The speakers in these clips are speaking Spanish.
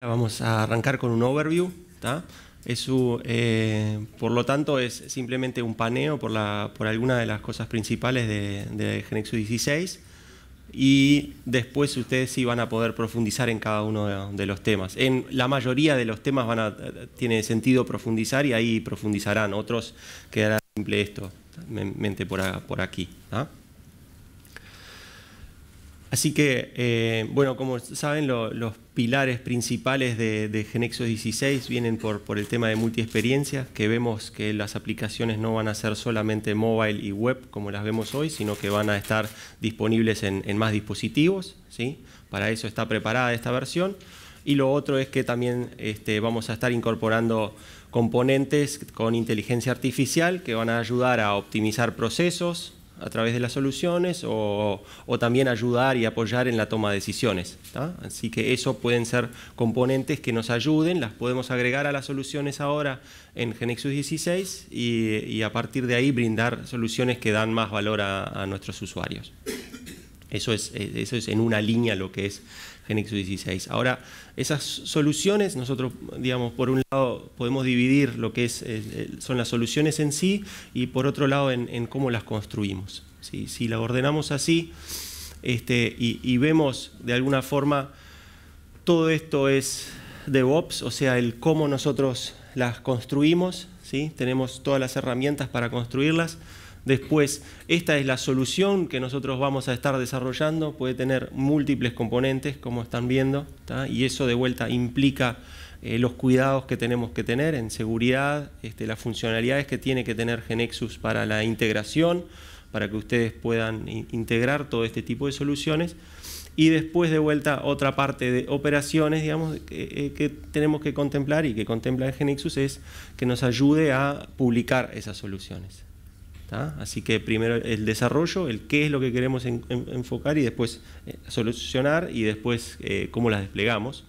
Vamos a arrancar con un overview. Eh, por lo tanto, es simplemente un paneo por, la, por alguna de las cosas principales de, de Genexus 16 y después ustedes sí van a poder profundizar en cada uno de, los temas. En la mayoría de los temas van a, tiene sentido profundizar y ahí profundizarán. Otros quedará simple esto, mente por, aquí. Así que, eh, bueno, como saben, los pilares principales de, de, Genexus 16 vienen por, el tema de multiexperiencia, que vemos que las aplicaciones no van a ser solamente mobile y web como las vemos hoy, sino que van a estar disponibles en, más dispositivos. ¿sí? Para eso está preparada esta versión. Y lo otro es que también este, vamos a estar incorporando componentes con inteligencia artificial que van a ayudar a optimizar procesos, a través de las soluciones o, también ayudar y apoyar en la toma de decisiones. Así que eso pueden ser componentes que nos ayuden, las podemos agregar a las soluciones ahora en Genexus 16 y, a partir de ahí brindar soluciones que dan más valor a, nuestros usuarios. Eso es, eh, eso es en una línea lo que es GeneXus 16. Ahora, esas soluciones, nosotros, digamos, por un lado podemos dividir lo que es, eh, eh, son las soluciones en sí y por otro lado en, cómo las construimos. Si la ordenamos así este, y, vemos de alguna forma todo esto es DevOps, o sea, el cómo nosotros las construimos, tenemos todas las herramientas para construirlas, Después, esta es la solución que nosotros vamos a estar desarrollando, puede tener múltiples componentes, como están viendo, y eso de vuelta implica eh, los cuidados que tenemos que tener en seguridad, este, las funcionalidades que tiene que tener Genexus para la integración, para que ustedes puedan integrar todo este tipo de soluciones. Y después de vuelta otra parte de operaciones, digamos, que, eh, tenemos que contemplar y que contempla Genexus es que nos ayude a publicar esas soluciones. Así que primero el desarrollo, el qué es lo que queremos enfocar y después eh, solucionar y después eh, cómo las desplegamos.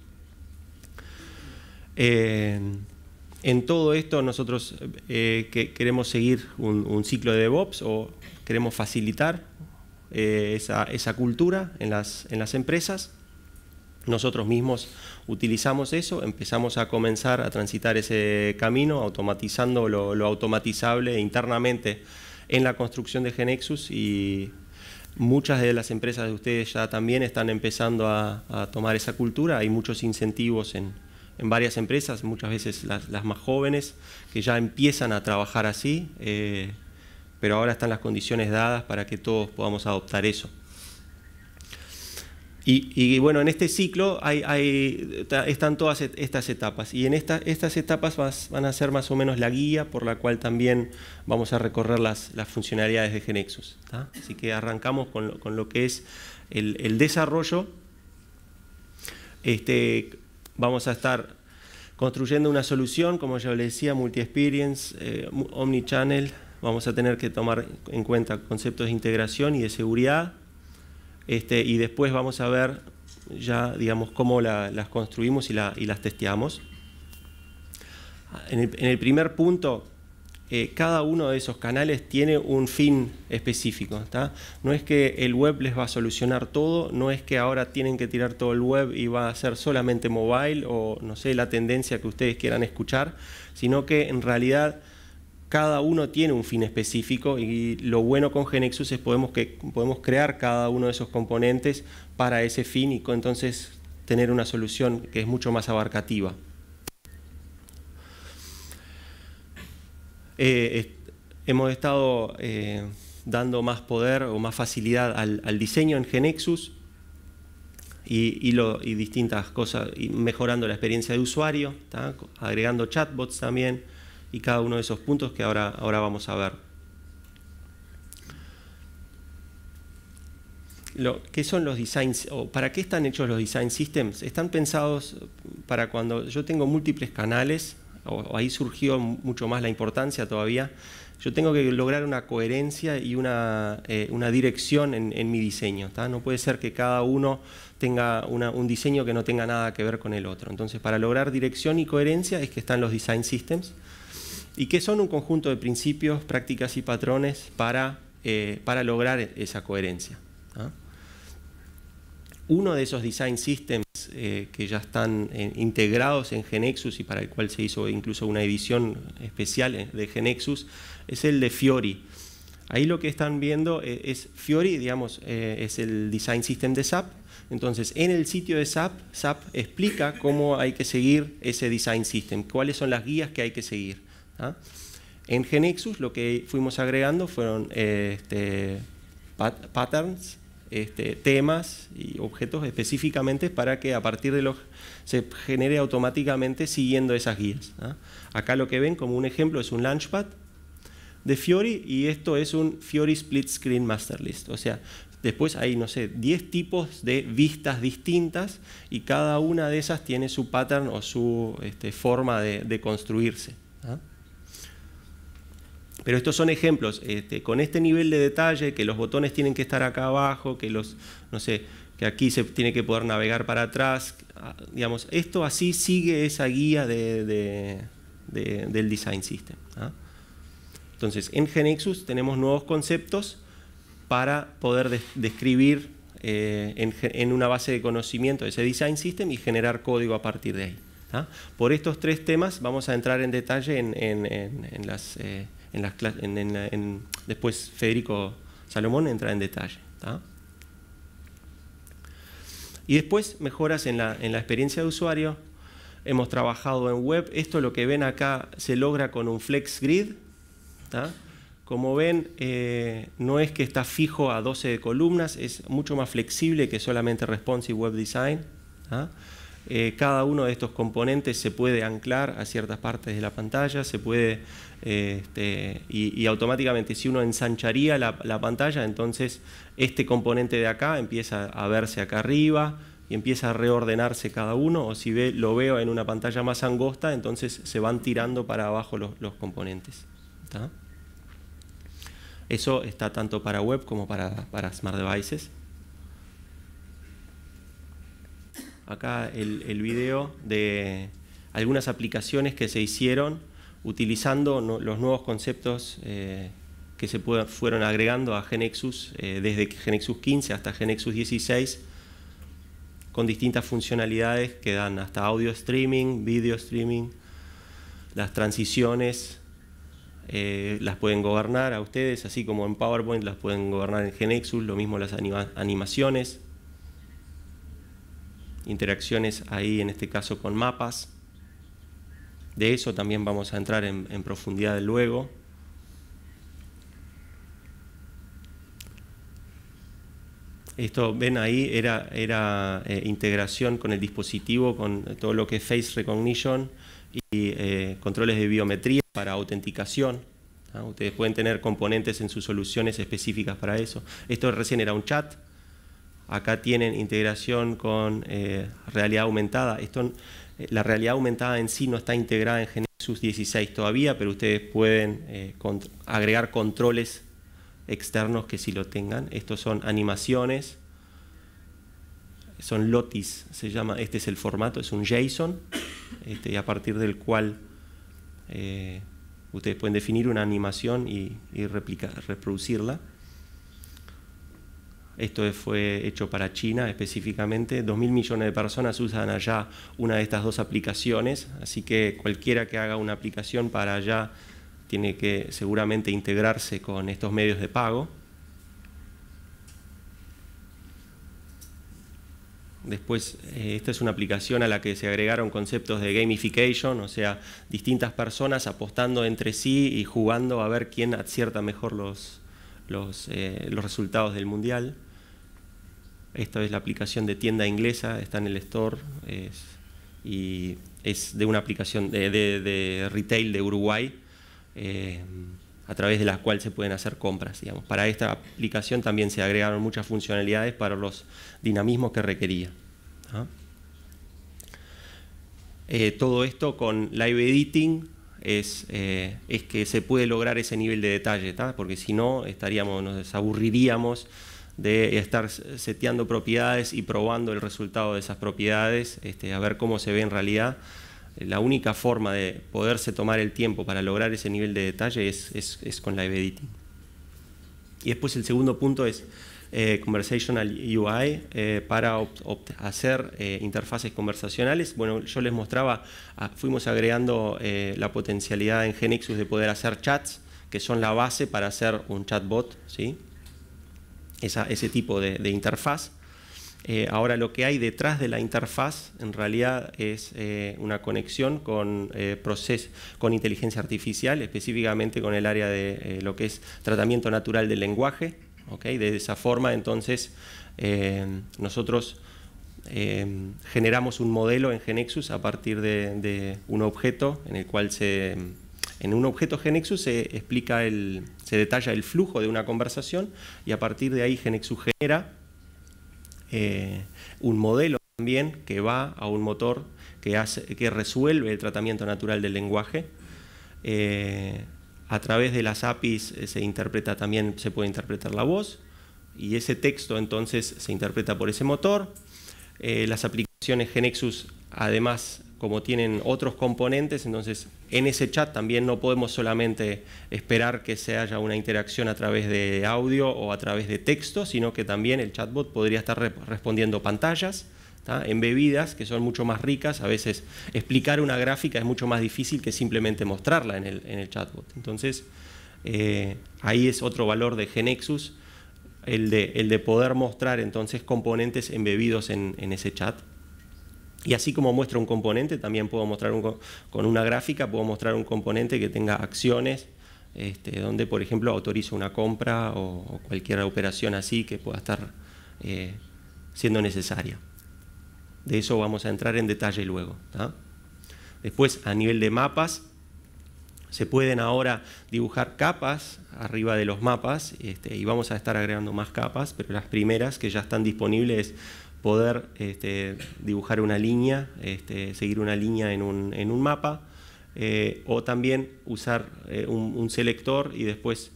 Eh, en todo esto nosotros queremos seguir un, ciclo de DevOps o queremos facilitar esa, cultura en las, empresas. Nosotros mismos utilizamos eso, empezamos a comenzar a transitar ese camino automatizando lo automatizable internamente en la construcción de Genexus y muchas de las empresas de ustedes ya también están empezando a, tomar esa cultura. Hay muchos incentivos en, varias empresas, muchas veces las, más jóvenes, que ya empiezan a trabajar así, eh, pero ahora están las condiciones dadas para que todos podamos adoptar eso. Y, bueno, en este ciclo hay, están todas estas etapas y en estas etapas van a ser más o menos la guía por la cual también vamos a recorrer las, funcionalidades de Genexus. Así que arrancamos con lo, que es el, desarrollo. Este, vamos a estar construyendo una solución, como ya les decía, multi-experience, eh, omnichannel. Vamos a tener que tomar en cuenta conceptos de integración y de seguridad. Este, y después vamos a ver ya, digamos, cómo las construimos y, las testeamos. En el, primer punto, eh, cada uno de esos canales tiene un fin específico. No es que el web les va a solucionar todo, no es que ahora tienen que tirar todo el web y va a ser solamente mobile o no sé, la tendencia que ustedes quieran escuchar, sino que en realidad cada uno tiene un fin específico y lo bueno con Genexus es podemos que podemos crear cada uno de esos componentes para ese fin y entonces tener una solución que es mucho más abarcativa. Eh, hemos estado eh, dando más poder o más facilidad al, diseño en Genexus y, distintas cosas, y mejorando la experiencia de usuario, agregando chatbots también y cada uno de esos puntos que ahora, ahora vamos a ver. Lo, ¿Qué son los designs o para qué están hechos los design systems? Están pensados para cuando yo tengo múltiples canales, ahí surgió mucho más la importancia todavía, yo tengo que lograr una coherencia y una, eh, dirección en, mi diseño. No puede ser que cada uno tenga un diseño que no tenga nada que ver con el otro. Entonces, para lograr dirección y coherencia es que están los design systems y que son un conjunto de principios, prácticas y patrones para, eh, para lograr esa coherencia. ¿ah? Uno de esos design systems eh, que ya están eh, integrados en Genexus y para el cual se hizo incluso una edición especial de Genexus es el de Fiori. Ahí lo que están viendo es, Fiori, digamos, es el design system de SAP. Entonces, en el sitio de SAP, SAP explica cómo hay que seguir ese design system, cuáles son las guías que hay que seguir. ¿ah? En Genexus lo que fuimos agregando fueron este, patterns, este, temas y objetos específicamente para que a partir de los se genere automáticamente siguiendo esas guías. ¿ah? Acá lo que ven como un ejemplo es un launchpad de Fiori y esto es un Fiori Split Screen Master List. O sea, después hay, no sé, 10 tipos de vistas distintas y cada una de esas tiene su pattern o su este, forma de, construirse. ¿ah? Pero estos son ejemplos, este, con este nivel de detalle, que los botones tienen que estar acá abajo, que los, no sé, que aquí se tiene que poder navegar para atrás. Ah, digamos, esto así sigue esa guía de, del design system. ¿ah? Entonces, en Genexus tenemos nuevos conceptos para poder describir eh, en, una base de conocimiento ese design system y generar código a partir de ahí. ¿ah? Por estos tres temas vamos a entrar en detalle en, las... Eh, en después Federico Salomón entra en detalle. Y después mejoras en la, experiencia de usuario. Hemos trabajado en web. Esto lo que ven acá se logra con un flex grid. Como ven, eh, no es que está fijo a 12 columnas, es mucho más flexible que solamente responsive web design. Eh, cada uno de estos componentes se puede anclar a ciertas partes de la pantalla, puede, eh, este, y, automáticamente si uno ensancharía la, pantalla, entonces este componente de acá empieza a verse acá arriba y empieza a reordenarse cada uno, o si lo veo en una pantalla más angosta, entonces se van tirando para abajo los, componentes. Eso está tanto para web como para smart devices. acá el, video de algunas aplicaciones que se hicieron utilizando los nuevos conceptos eh, que se fueron agregando a Genexus eh, desde Genexus 15 hasta Genexus 16 con distintas funcionalidades que dan hasta audio streaming, video streaming, las transiciones eh, las pueden gobernar a ustedes, así como en PowerPoint las pueden gobernar en Genexus, lo mismo las animaciones, interacciones ahí en este caso con mapas. De eso también vamos a entrar en, profundidad luego. Esto, ven ahí, era, era eh, integración con el dispositivo, con todo lo que es face recognition y eh, controles de biometría para autenticación. Ustedes pueden tener componentes en sus soluciones específicas para eso. Esto recién era un chat, acá tienen integración con eh, realidad aumentada. Esto, eh, la realidad aumentada en sí no está integrada en Genesis 16 todavía, pero ustedes pueden eh, agregar controles externos que sí lo tengan. Estos son animaciones, son lotis, se llama, este es el formato, es un JSON, este, y a partir del cual ustedes pueden definir una animación y, reproducirla esto fue hecho para China específicamente, 2.000 millones de personas usan allá una de estas dos aplicaciones, así que cualquiera que haga una aplicación para allá tiene que seguramente integrarse con estos medios de pago. Después, eh, esta es una aplicación a la que se agregaron conceptos de gamification, o sea, distintas personas apostando entre sí y jugando a ver quién acierta mejor los, los, eh, los resultados del mundial. Esta es la aplicación de tienda inglesa, está en el store es, y es de una aplicación de, retail de Uruguay eh, a través de la cual se pueden hacer compras. Para esta aplicación también se agregaron muchas funcionalidades para los dinamismos que requería. ¿ah? Eh, todo esto con live editing eh, es, que se puede lograr ese nivel de detalle, porque si no estaríamos, nos aburriríamos de estar seteando propiedades y probando el resultado de esas propiedades, este, a ver cómo se ve en realidad. La única forma de poderse tomar el tiempo para lograr ese nivel de detalle es, con live editing. Y después el segundo punto es eh, Conversational UI eh, para hacer eh, interfaces conversacionales. Bueno, yo les mostraba, fuimos agregando la potencialidad en Genexus de poder hacer chats, que son la base para hacer un chatbot, ¿sí? ese tipo de, interfaz. Eh, ahora lo que hay detrás de la interfaz en realidad es eh, una conexión con, eh, con inteligencia artificial, específicamente con el área de lo que es tratamiento natural del lenguaje. ¿okay? De esa forma entonces nosotros generamos un modelo en Genexus a partir de un objeto en el cual se en un objeto GeneXus se explica el, se detalla el flujo de una conversación y a partir de ahí GeneXus genera eh, un modelo también que va a un motor que, hace, que resuelve el tratamiento natural del lenguaje. Eh, a través de las APIs eh, se interpreta también, se puede interpretar la voz y ese texto entonces se interpreta por ese motor. las aplicaciones Genexus además como tienen otros componentes, entonces en ese chat también no podemos solamente esperar que se haya una interacción a través de audio o a través de texto, sino que también el chatbot podría estar respondiendo pantallas, embebidas, que son mucho más ricas. A veces explicar una gráfica es mucho más difícil que simplemente mostrarla en el, chatbot. Entonces, eh, ahí es otro valor de Genexus, el de, el de poder mostrar entonces componentes embebidos en, en ese chat. Y así como muestra un componente, también puedo mostrar un, con una gráfica, puedo mostrar un componente que tenga acciones, este, donde por ejemplo autorizo una compra o, cualquier operación así que pueda estar eh, siendo necesaria. De eso vamos a entrar en detalle luego. Después, a nivel de mapas, se pueden ahora dibujar capas arriba de los mapas este, y vamos a estar agregando más capas, pero las primeras que ya están disponibles poder este, dibujar una línea, este, seguir una línea en un, mapa, eh, o también usar eh, un, selector y después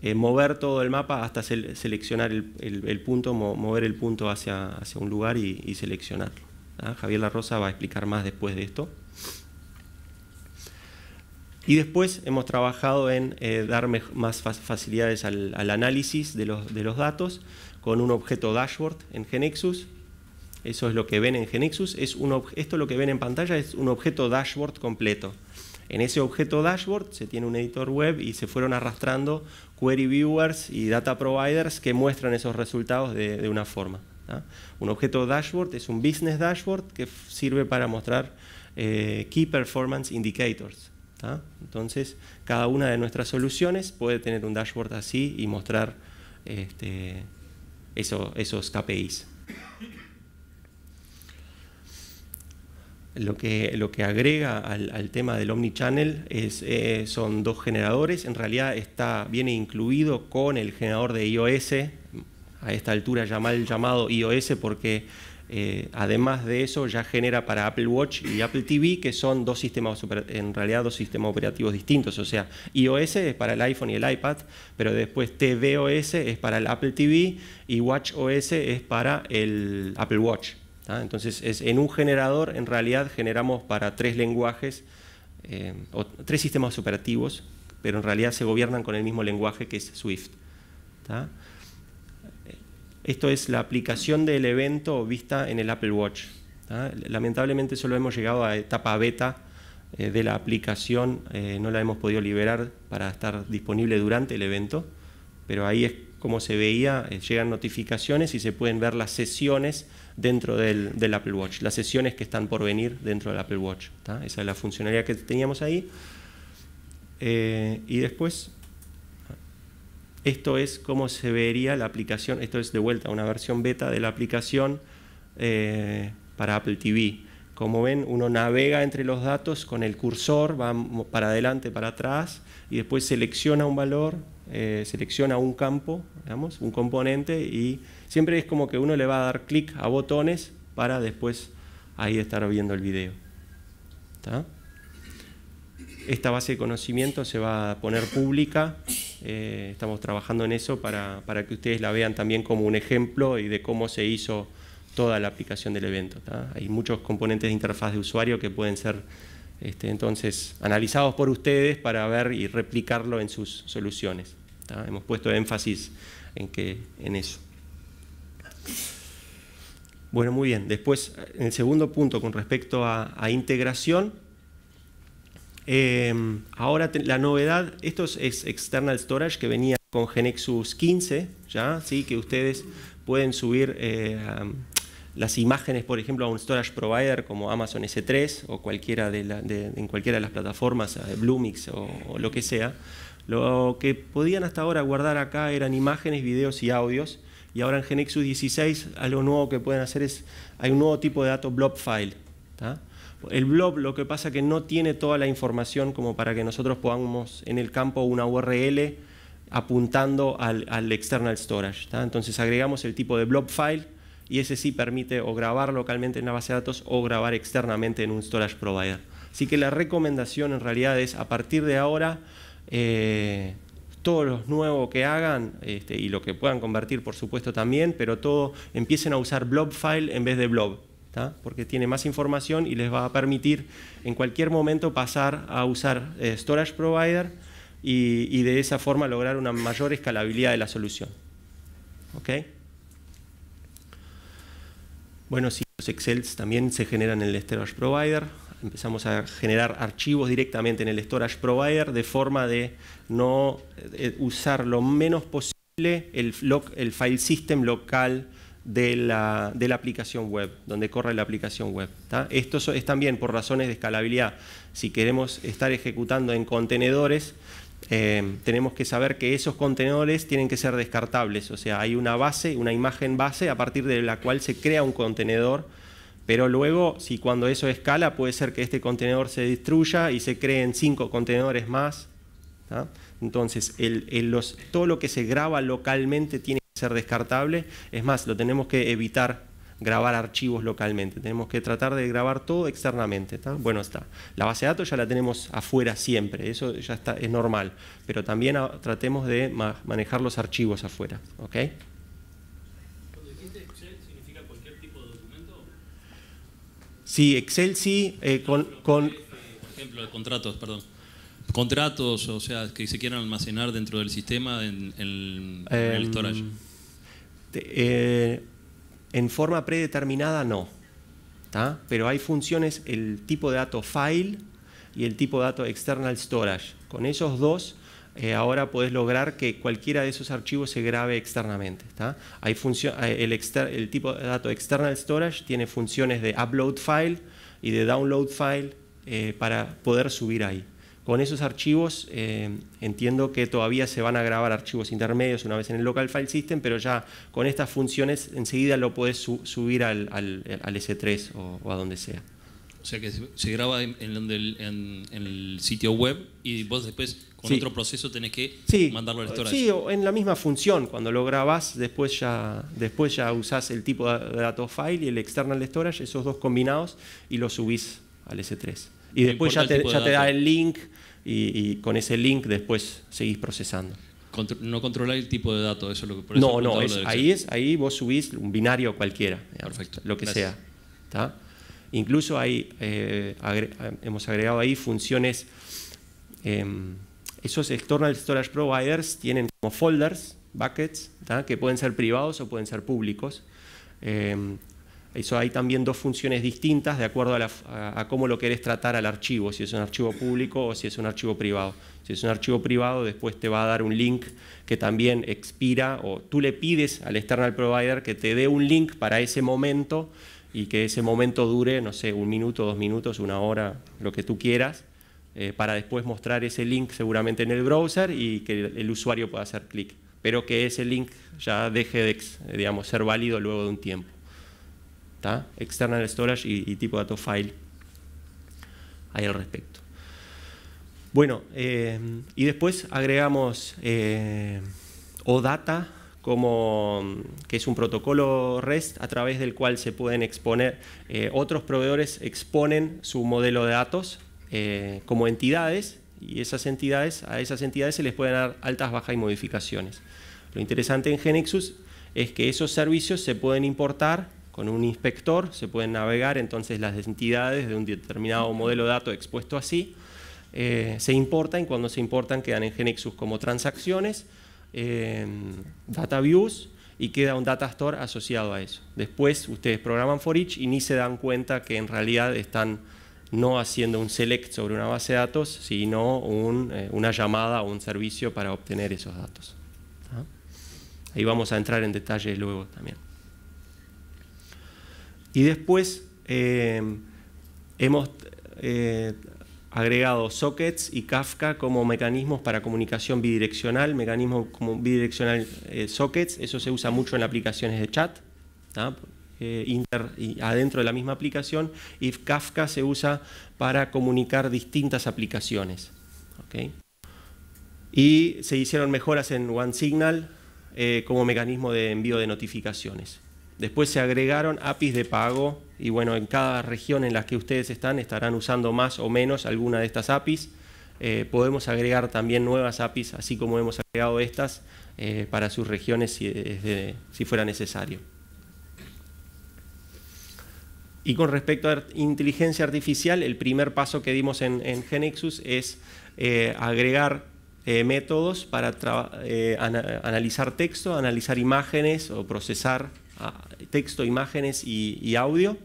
eh, mover todo el mapa hasta seleccionar el, punto, mover el punto hacia, hacia un lugar y, seleccionarlo. ¿ah? Javier La Rosa va a explicar más después de esto. Y después hemos trabajado en dar más facilidades al, análisis los, de los datos con un objeto dashboard en Genexus eso es lo que ven en GeneXus. Es un esto lo que ven en pantalla es un objeto dashboard completo. En ese objeto dashboard se tiene un editor web y se fueron arrastrando query viewers y data providers que muestran esos resultados de, una forma. ¿ah? Un objeto dashboard es un business dashboard que sirve para mostrar eh, key performance indicators. ¿ah? Entonces, cada una de nuestras soluciones puede tener un dashboard así y mostrar este, esos KPIs. Lo que, lo que agrega al, tema del Omnichannel es, eh, son dos generadores. En realidad está, viene incluido con el generador de iOS. A esta altura ya mal llamado iOS porque eh, además de eso ya genera para Apple Watch y Apple TV, que son dos sistemas, en realidad dos sistemas operativos distintos. O sea, iOS es para el iPhone y el iPad, pero después tvOS es para el Apple TV y WatchOS es para el Apple Watch. Entonces, es, en un generador, en realidad, generamos para tres lenguajes, eh, o tres sistemas operativos, pero en realidad se gobiernan con el mismo lenguaje que es Swift. Esto es la aplicación del evento vista en el Apple Watch. Lamentablemente solo hemos llegado a etapa beta eh, de la aplicación, eh, no la hemos podido liberar para estar disponible durante el evento, pero ahí es como se veía, llegan notificaciones y se pueden ver las sesiones dentro del, del, Apple Watch, las sesiones que están por venir dentro del Apple Watch. Esa es la funcionalidad que teníamos ahí. Eh, y después, esto es cómo se vería la aplicación, esto es de vuelta una versión beta de la aplicación eh, para Apple TV. Como ven, uno navega entre los datos con el cursor, va para adelante, para atrás, y después selecciona un valor, eh, selecciona un campo un componente y siempre es como que uno le va a dar clic a botones para después ahí estar viendo el video. Esta base de conocimiento se va a poner pública, eh, estamos trabajando en eso para, que ustedes la vean también como un ejemplo y de cómo se hizo toda la aplicación del evento. Hay muchos componentes de interfaz de usuario que pueden ser este, entonces analizados por ustedes para ver y replicarlo en sus soluciones. Hemos puesto énfasis en, que, en eso. Bueno, muy bien. Después, en el segundo punto, con respecto a, integración, eh, ahora la novedad, esto es, External Storage que venía con Genexus 15, ¿ya? ¿Sí? que ustedes pueden subir eh, las imágenes, por ejemplo, a un storage provider como Amazon S3 o cualquiera de, en cualquiera de las plataformas, eh, Bluemix o lo que sea. Lo que podían hasta ahora guardar acá eran imágenes, videos y audios. Y ahora en Genexus 16 algo nuevo que pueden hacer es, hay un nuevo tipo de dato blob file. El blob lo que pasa es que no tiene toda la información como para que nosotros podamos en el campo una URL apuntando al, external storage. Entonces agregamos el tipo de blob file y ese sí permite o grabar localmente en la base de datos o grabar externamente en un storage provider. Así que la recomendación en realidad es a partir de ahora eh, todos los nuevos que hagan este, y lo que puedan convertir, por supuesto, también, pero todo empiecen a usar blob file en vez de Blob, porque tiene más información y les va a permitir en cualquier momento pasar a usar eh, Storage Provider y, y, de esa forma lograr una mayor escalabilidad de la solución. ¿Ok? Bueno, si los Excels también se generan en el Storage Provider, empezamos a generar archivos directamente en el storage provider de forma de no usar lo menos posible el, file system local de la, de aplicación web, donde corre la aplicación web. Esto es también por razones de escalabilidad. Si queremos estar ejecutando en contenedores, eh, tenemos que saber que esos contenedores tienen que ser descartables. O sea, hay una base, una imagen base a partir de la cual se crea un contenedor pero luego, si cuando eso escala, puede ser que este contenedor se destruya y se creen cinco contenedores más. Entonces, todo lo que se graba localmente tiene que ser descartable. Es más, lo tenemos que evitar grabar archivos localmente. Tenemos que tratar de grabar todo externamente. Bueno, está. La base de datos ya la tenemos afuera siempre, eso ya está, es normal. Pero también tratemos de manejar los archivos afuera. Sí, Excel sí, eh, con, con... Ejemplo contratos, perdón. Contratos, o sea, que se quieran almacenar dentro del sistema en, el em, storage. Eh, en forma predeterminada no, pero hay funciones, el tipo de dato file y el tipo de dato external storage. Con esos dos eh, ahora podés lograr que cualquiera de esos archivos se grabe externamente. el, el tipo de dato external storage tiene funciones de upload file y de download file eh, para poder subir ahí. Con esos archivos eh, entiendo que todavía se van a grabar archivos intermedios una vez en el local file system, pero ya con estas funciones enseguida lo podés subir al, al, S3 o a donde sea. O sea, que se graba en, el sitio web y vos después con otro proceso tenés que mandarlo al storage. Sí, en la misma función. Cuando lo grabás, después ya, después ya usás el tipo de datos file y el external storage, esos dos combinados, y lo subís al S3. Y después ya, te, ya te, da el link y, con ese link después seguís procesando. no controlar el tipo de datos, eso es lo que por eso No, no, ahí, es, ahí vos subís un binario cualquiera. Perfecto. Lo que sea. ¿Está? Incluso hay, eh, eh, hemos agregado ahí funciones, em, esos external storage providers tienen como folders, buckets, que pueden ser privados o pueden ser públicos. Em, eso hay también dos funciones distintas de acuerdo a, a, cómo lo querés tratar al archivo, si es un archivo público o si es un archivo privado. Si es un archivo privado, después te va a dar un link que también expira o tú le pides al external provider que te dé un link para ese momento y que ese momento dure, no sé, un minuto, dos minutos, una hora, lo que tú quieras, eh, para después mostrar ese link seguramente en el browser y que el, usuario pueda hacer clic. Pero que ese link ya deje de eh, digamos, ser válido luego de un tiempo. está External storage y, tipo de dato file ahí al respecto. Bueno, eh, y después agregamos eh, OData que es un protocolo REST a través del cual se pueden exponer, eh, otros proveedores exponen su modelo de datos eh, como entidades y esas entidades, a esas entidades se les pueden dar altas, bajas y modificaciones. Lo interesante en Genexus es que esos servicios se pueden importar con un inspector, se pueden navegar entonces las entidades de un determinado modelo de datos expuesto así, eh, se importan y cuando se importan quedan en Genexus como transacciones en data views y queda un data store asociado a eso. Después ustedes programan for each y ni se dan cuenta que en realidad están no haciendo un select sobre una base de datos, sino eh, una llamada o un servicio para obtener esos datos. ¿Ah? Ahí vamos a entrar en detalle luego también. Y después eh, hemos eh, agregado sockets y Kafka como mecanismos para comunicación bidireccional, mecanismos como bidireccional eh, sockets, eso se usa mucho en aplicaciones de chat, eh, y adentro de la misma aplicación, y Kafka se usa para comunicar distintas aplicaciones. ¿okay? Y se hicieron mejoras en OneSignal eh, como mecanismo de envío de notificaciones. Después se agregaron APIs de pago y bueno, en cada región en la que ustedes están estarán usando más o menos alguna de estas APIs. Eh, podemos agregar también nuevas APIs, así como hemos agregado estas, eh, para sus regiones si, fuera necesario. Y con respecto a inteligencia artificial, el primer paso que dimos en, Genexus es eh, agregar métodos para analizar texto, analizar imágenes o procesar texto, imágenes y, audio.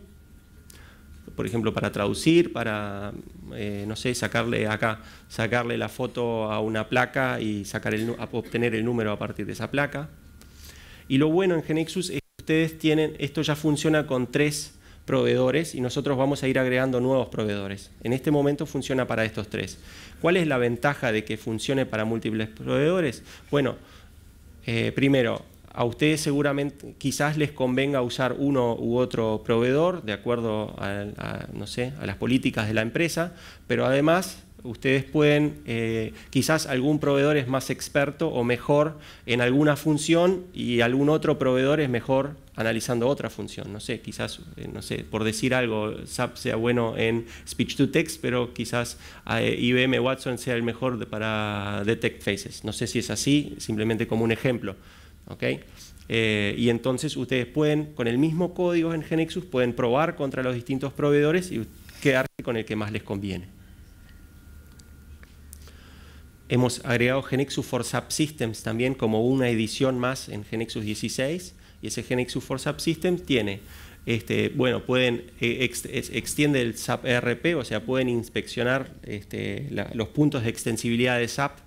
Por ejemplo, para traducir, para, eh, no sé, sacarle acá, sacarle la foto a una placa y sacar el, obtener el número a partir de esa placa. Y lo bueno en Genexus es que ustedes tienen, esto ya funciona con tres proveedores y nosotros vamos a ir agregando nuevos proveedores. En este momento funciona para estos tres. ¿Cuál es la ventaja de que funcione para múltiples proveedores? Bueno, eh, primero, a ustedes seguramente quizás les convenga usar uno u otro proveedor de acuerdo a, no sé, a las políticas de la empresa, pero además ustedes pueden, eh, quizás algún proveedor es más experto o mejor en alguna función y algún otro proveedor es mejor analizando otra función. No sé, quizás, eh, no sé, por decir algo, SAP sea bueno en speech to text, pero quizás eh, IBM Watson sea el mejor para detect faces. No sé si es así, simplemente como un ejemplo. Eh, y entonces ustedes pueden, con el mismo código en Genexus, pueden probar contra los distintos proveedores y quedarse con el que más les conviene. Hemos agregado Genexus for Systems también como una edición más en Genexus 16 y ese Genexus for Subsystems tiene este, bueno, pueden eh, extiende el SAP ERP, o sea, pueden inspeccionar este, los puntos de extensibilidad de SAP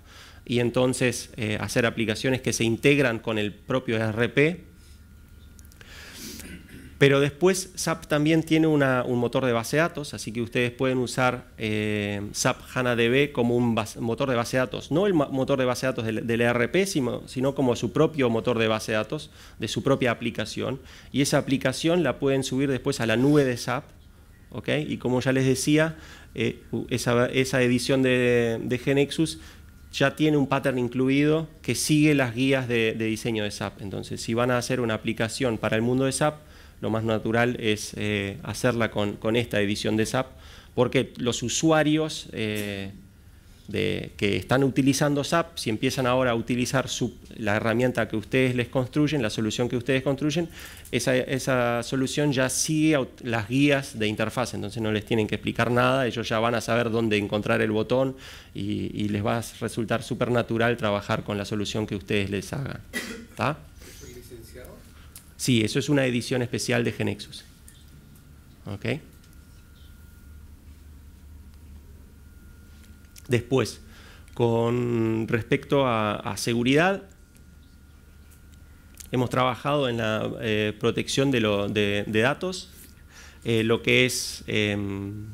y entonces eh, hacer aplicaciones que se integran con el propio ERP. Pero después SAP también tiene un motor de base de datos, así que ustedes pueden usar eh, SAP SAP DB como un motor de base de datos, no el motor de base de datos del, del ERP, sino, como su propio motor de base de datos, de su propia aplicación. Y esa aplicación la pueden subir después a la nube de SAP. Y como ya les decía, eh, esa, edición de Genexus ya tiene un pattern incluido que sigue las guías de, diseño de SAP. Entonces, si van a hacer una aplicación para el mundo de SAP, lo más natural es eh, hacerla con, esta edición de SAP, porque los usuarios eh, de, que están utilizando SAP, si empiezan ahora a utilizar la herramienta que ustedes les construyen, la solución que ustedes construyen, esa, esa, solución ya sigue las guías de interfaz, entonces no les tienen que explicar nada, ellos ya van a saber dónde encontrar el botón y, les va a resultar súper natural trabajar con la solución que ustedes les hagan. ¿Está? Sí, eso es una edición especial de Genexus. Ok. Después, con respecto a, seguridad, hemos trabajado en la eh, protección de, datos, eh, lo que es em,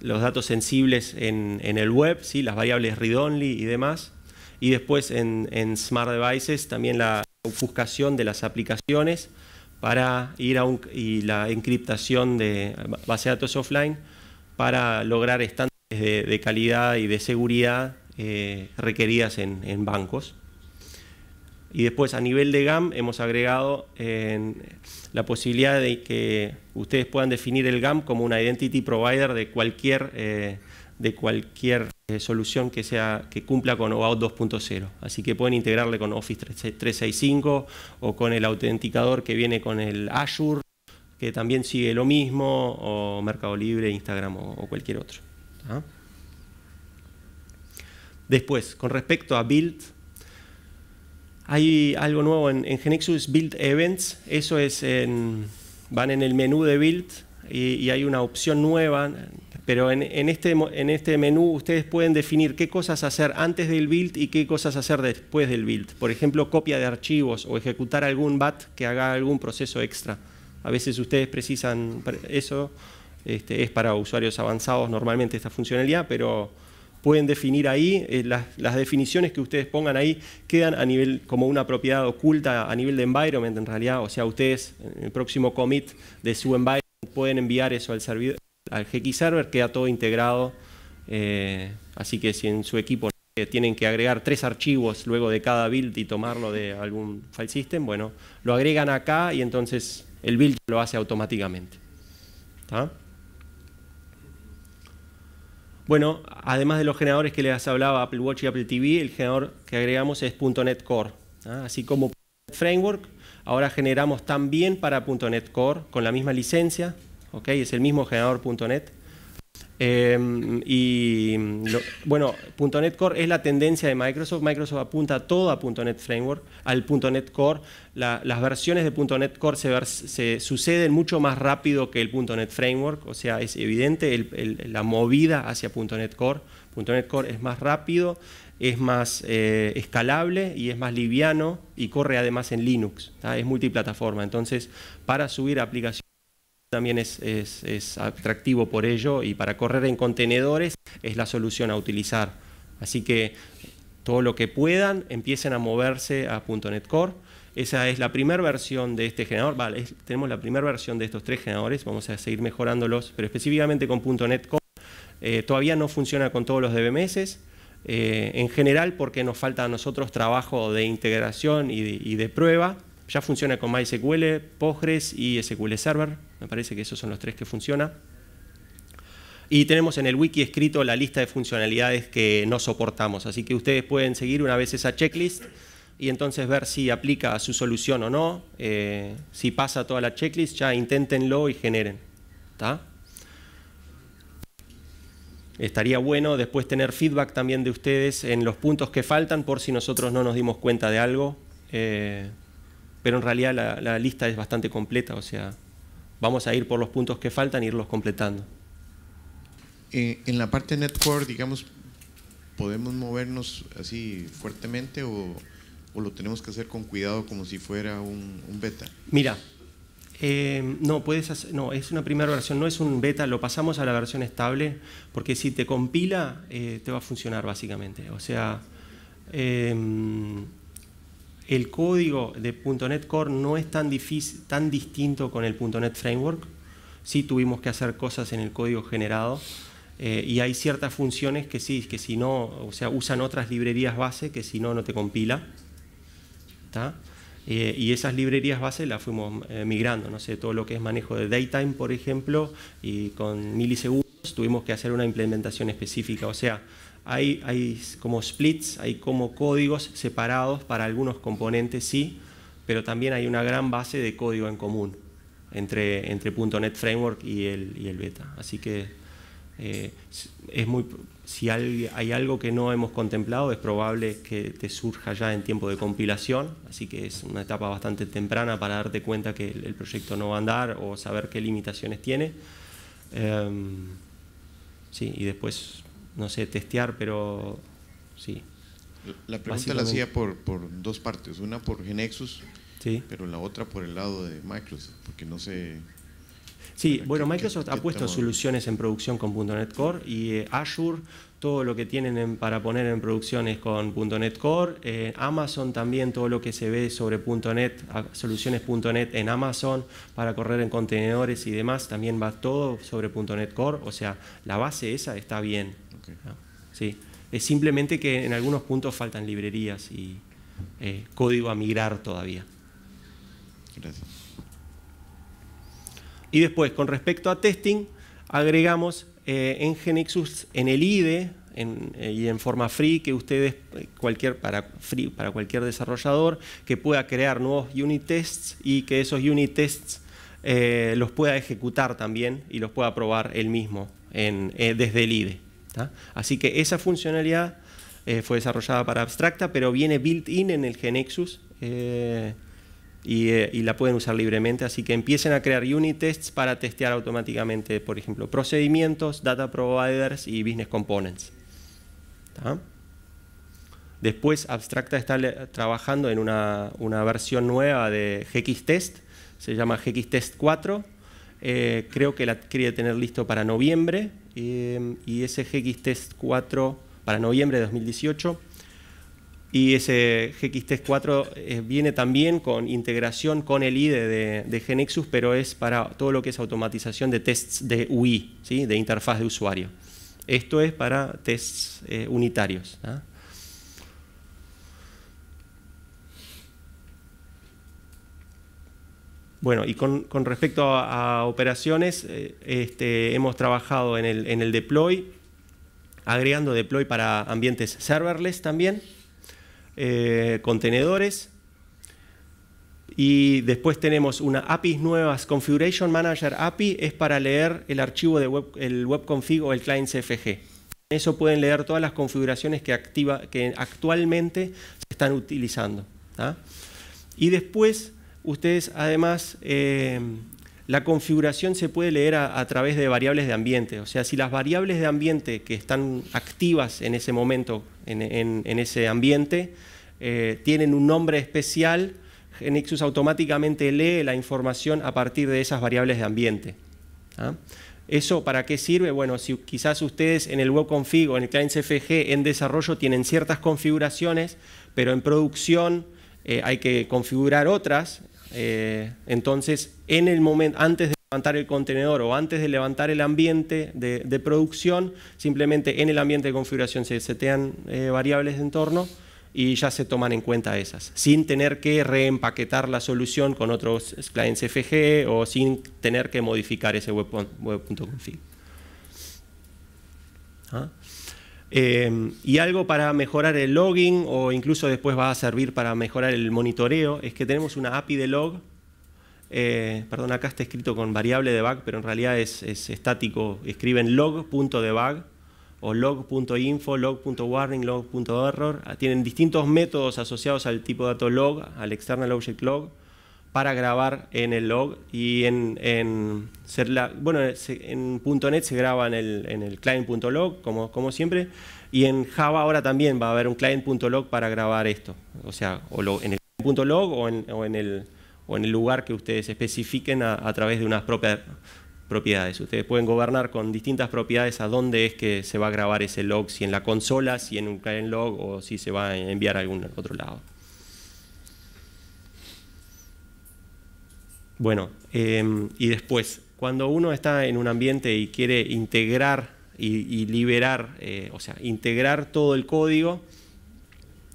los datos sensibles en, el web, ¿sí? las variables read-only y demás. Y después en, Smart Devices también la obfuscación de las aplicaciones para ir a un, y la encriptación de base de datos offline para lograr estándares eh, de, calidad y de seguridad eh, requeridas en, bancos. Y después a nivel de GAM hemos agregado la posibilidad de que ustedes puedan definir el GAM como una identity provider de cualquier, eh, de cualquier solución que, sea, que cumpla con OAuth 2.0. Así que pueden integrarle con Office 365 o con el autenticador que viene con el Azure, que también sigue lo mismo, o Mercado Libre, Instagram o cualquier otro. ¿Ah? Después, con respecto a build, hay algo nuevo en, en Genexus, build events. Eso es van en el menú de build y, hay una opción nueva. Pero en, este, en este menú ustedes pueden definir qué cosas hacer antes del build y qué cosas hacer después del build. Por ejemplo, copia de archivos o ejecutar algún BAT que haga algún proceso extra. A veces ustedes precisan eso este, es para usuarios avanzados normalmente esta funcionalidad, pero pueden definir ahí, eh, las, definiciones que ustedes pongan ahí quedan a nivel como una propiedad oculta a nivel de environment en realidad, o sea, ustedes en el próximo commit de su environment pueden enviar eso al servidor, al GX server, queda todo integrado, eh, así que si en su equipo tienen que agregar tres archivos luego de cada build y tomarlo de algún file system, bueno, lo agregan acá y entonces el build lo hace automáticamente. ¿Está? Bueno, además de los generadores que les hablaba Apple Watch y Apple TV, el generador que agregamos es .NET Core. ¿ah? Así como Framework, ahora generamos también para .NET Core con la misma licencia, es el mismo generador .NET. Em, y bueno, .NET Core es la tendencia de Microsoft. Microsoft apunta todo a .NET Framework, al .NET Core. las versiones de .NET Core se, suceden mucho más rápido que el .NET Framework, o sea, es evidente la movida hacia .NET Core. .NET Core es más rápido, es más eh, escalable y es más liviano y corre además en Linux, es multiplataforma. Entonces, para subir aplicaciones también es, atractivo por ello y para correr en contenedores es la solución a utilizar. Así que todo lo que puedan, empiecen a moverse a .NET Core. Esa es la primera versión de este generador. Vale, tenemos la primera versión de estos tres generadores, vamos a seguir mejorándolos, pero específicamente con .NET Core. Eh, todavía no funciona con todos los DBMS, eh, en general porque nos falta a nosotros trabajo de integración y de prueba, ya funciona con MySQL, Postgres y SQL Server. Me parece que esos son los tres que funciona. Y tenemos en el wiki escrito la lista de funcionalidades que no soportamos. Así que ustedes pueden seguir una vez esa checklist y entonces ver si aplica a su solución o no. Eh, si pasa toda la checklist, ya inténtenlo y generen. Estaría bueno después tener feedback también de ustedes en los puntos que faltan por si nosotros no nos dimos cuenta de algo. Eh, pero en realidad la, lista es bastante completa, o sea, vamos a ir por los puntos que faltan e irlos completando. Eh, en la parte network, digamos, ¿podemos movernos así fuertemente o, lo tenemos que hacer con cuidado como si fuera un, beta? Mira, eh, no, puedes no, es una primera versión, no es un beta, lo pasamos a la versión estable, porque si te compila, eh, te va a funcionar básicamente. O sea, el código de .NET Core no es tan, difícil, tan distinto con el .NET Framework. Sí tuvimos que hacer cosas en el código generado eh, y hay ciertas funciones que sí, que si no, o sea, usan otras librerías base que si no, no te compila. Eh, y esas librerías base las fuimos eh, migrando, no sé, todo lo que es manejo de daytime, por ejemplo, y con milisegundos tuvimos que hacer una implementación específica, o sea, hay, como splits, hay como códigos separados para algunos componentes, sí, pero también hay una gran base de código en común entre, entre .NET Framework y el, y el beta. Así que eh, es muy, si hay, algo que no hemos contemplado, es probable que te surja ya en tiempo de compilación, así que es una etapa bastante temprana para darte cuenta que el, proyecto no va a andar o saber qué limitaciones tiene. Em, sí, y después no sé, testear, pero sí. La pregunta la hacía por, dos partes, una por Genexus, sí. pero la otra por el lado de Microsoft, porque no sé... Sí, bueno, Microsoft ha puesto soluciones en producción con .NET Core y eh, Azure, todo lo que tienen para poner en producción es con .NET Core, eh, Amazon también, todo lo que se ve sobre .NET, soluciones .NET en Amazon para correr en contenedores y demás, también va todo sobre .NET Core, o sea, la base esa está bien, Sí. Es simplemente que en algunos puntos faltan librerías y eh, código a migrar todavía. Y después, con respecto a testing, agregamos eh, en Genexus, en el IDE eh, y en forma free, que ustedes, cualquier, para, free, para cualquier desarrollador, que pueda crear nuevos unit tests y que esos unit tests los pueda ejecutar también y los pueda probar él mismo desde el IDE. Así que esa funcionalidad eh, fue desarrollada para Abstracta, pero viene built-in en el Genexus eh, eh, y, la pueden usar libremente. Así que empiecen a crear unit tests para testear automáticamente, por ejemplo, procedimientos, data providers y business components. Después Abstracta está trabajando en una, versión nueva de GXTest, se llama GXTest 4. creo que la quería tener listo para noviembre y em, ese GX-Test 4 para noviembre de 2018. Y ese GxTest 4 viene también con integración con el IDE e de, Genexus, pero es para todo lo que es automatización de tests de UI, ¿sí? de interfaz de usuario. Esto es para tests eh, unitarios. ¿ah? Bueno, y con, respecto a, operaciones, eh, este, hemos trabajado en el, deploy, agregando deploy para ambientes serverless también, eh, contenedores, y después tenemos una APIs nuevas, Configuration Manager API, es para leer el archivo de web, el webconfig o el client CFG. Eso pueden leer todas las configuraciones que, activa, que actualmente se están utilizando. Y después Ustedes, además, eh, la configuración se puede leer a, través de variables de ambiente. O sea, si las variables de ambiente que están activas en ese momento, en, ese ambiente, eh, tienen un nombre especial, Nexus automáticamente lee la información a partir de esas variables de ambiente. ¿ah? ¿Eso para qué sirve? Bueno, si quizás ustedes en el webconfig o en el client CFG en desarrollo tienen ciertas configuraciones, pero en producción eh, hay que configurar otras, eh, entonces, en el momento, antes de levantar el contenedor o antes de levantar el ambiente de, producción, simplemente en el ambiente de configuración se setean eh, variables de entorno y ya se toman en cuenta esas, sin tener que reempaquetar la solución con otros clients FG o sin tener que modificar ese web.config. Web ¿Ah? Em, y algo para mejorar el logging o incluso después va a servir para mejorar el monitoreo es que tenemos una API de log. Eh, perdón, acá está escrito con variable debug, pero en realidad es, es estático. Escriben log.debug o log.info, log.warning, log.error. Tienen distintos métodos asociados al tipo de dato log, al external object log para grabar en el log y en, en la bueno, en .NET se graba en el, en el client.log, como, como siempre, y en Java ahora también va a haber un client.log para grabar esto, o sea, o en el client.log o en, o, en el, o en el lugar que ustedes especifiquen a, través de unas propias propiedades. Ustedes pueden gobernar con distintas propiedades a dónde es que se va a grabar ese log, si en la consola, si en un client log o si se va a enviar a algún otro lado. Bueno, em, y después, cuando uno está en un ambiente y quiere integrar y, liberar, eh, o sea, integrar todo el código,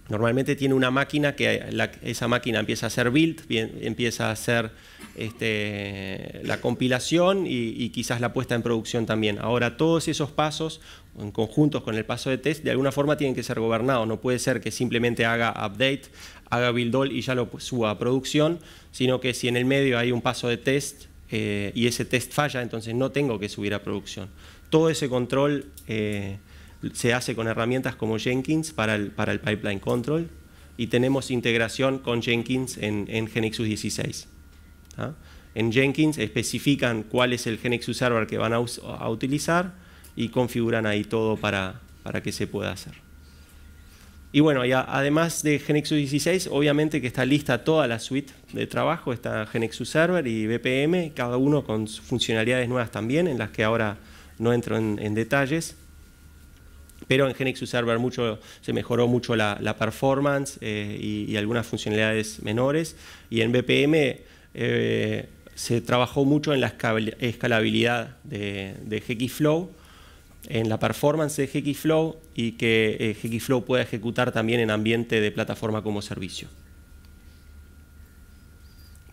Normalmente tiene una máquina que esa máquina empieza a hacer build, empieza a hacer este, la compilación y, quizás la puesta en producción también. Ahora todos esos pasos, en conjuntos con el paso de test, de alguna forma tienen que ser gobernados. No puede ser que simplemente haga update, haga build all y ya lo suba a producción, sino que si en el medio hay un paso de test eh, y ese test falla, entonces no tengo que subir a producción. Todo ese control... Eh, se hace con herramientas como Jenkins para el, pipeline control y tenemos integración con Jenkins en, en Genexus 16. ¿ah? En Jenkins especifican cuál es el Genexus server que van a, utilizar y configuran ahí todo para, que se pueda hacer. Y bueno, además de Genexus 16, obviamente que está lista toda la suite de trabajo, está Genexus Server y BPM, cada uno con funcionalidades nuevas también, en las que ahora no entro en detalles pero en GeneXus Server mucho, se mejoró mucho la, performance eh, y, algunas funcionalidades menores. Y en BPM eh, se trabajó mucho en la escalabilidad de, de en la performance de GXFlow y que eh, pueda ejecutar también en ambiente de plataforma como servicio.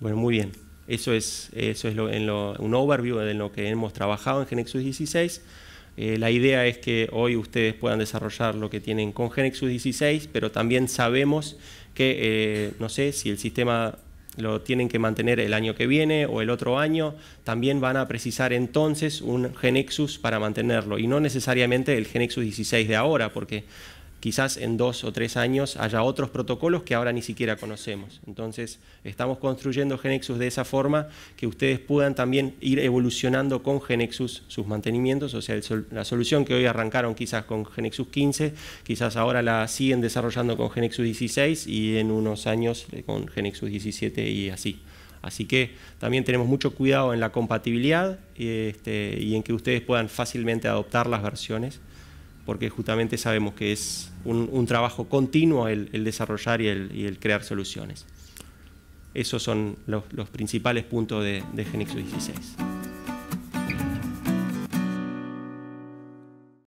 Bueno, muy bien. Eso es, eso es un overview de lo que hemos trabajado en Genexus 16. Eh, la idea es que hoy ustedes puedan desarrollar lo que tienen con Genexus 16, pero también sabemos que, eh, no sé, si el sistema lo tienen que mantener el año que viene o el otro año, también van a precisar entonces un Genexus para mantenerlo y no necesariamente el Genexus 16 de ahora, porque quizás en dos o tres años haya otros protocolos que ahora ni siquiera conocemos. Entonces, estamos construyendo Genexus de esa forma que ustedes puedan también ir evolucionando con Genexus sus mantenimientos, o sea, la solución que hoy arrancaron quizás con Genexus 15, quizás ahora la siguen desarrollando con Genexus 16 y en unos años eh, con Genexus 17 y así. Así que también tenemos mucho cuidado en la compatibilidad eh, este, y en que ustedes puedan fácilmente adoptar las versiones porque justamente sabemos que es un, trabajo continuo el, desarrollar y el, crear soluciones. Esos son los, principales puntos de, de 16.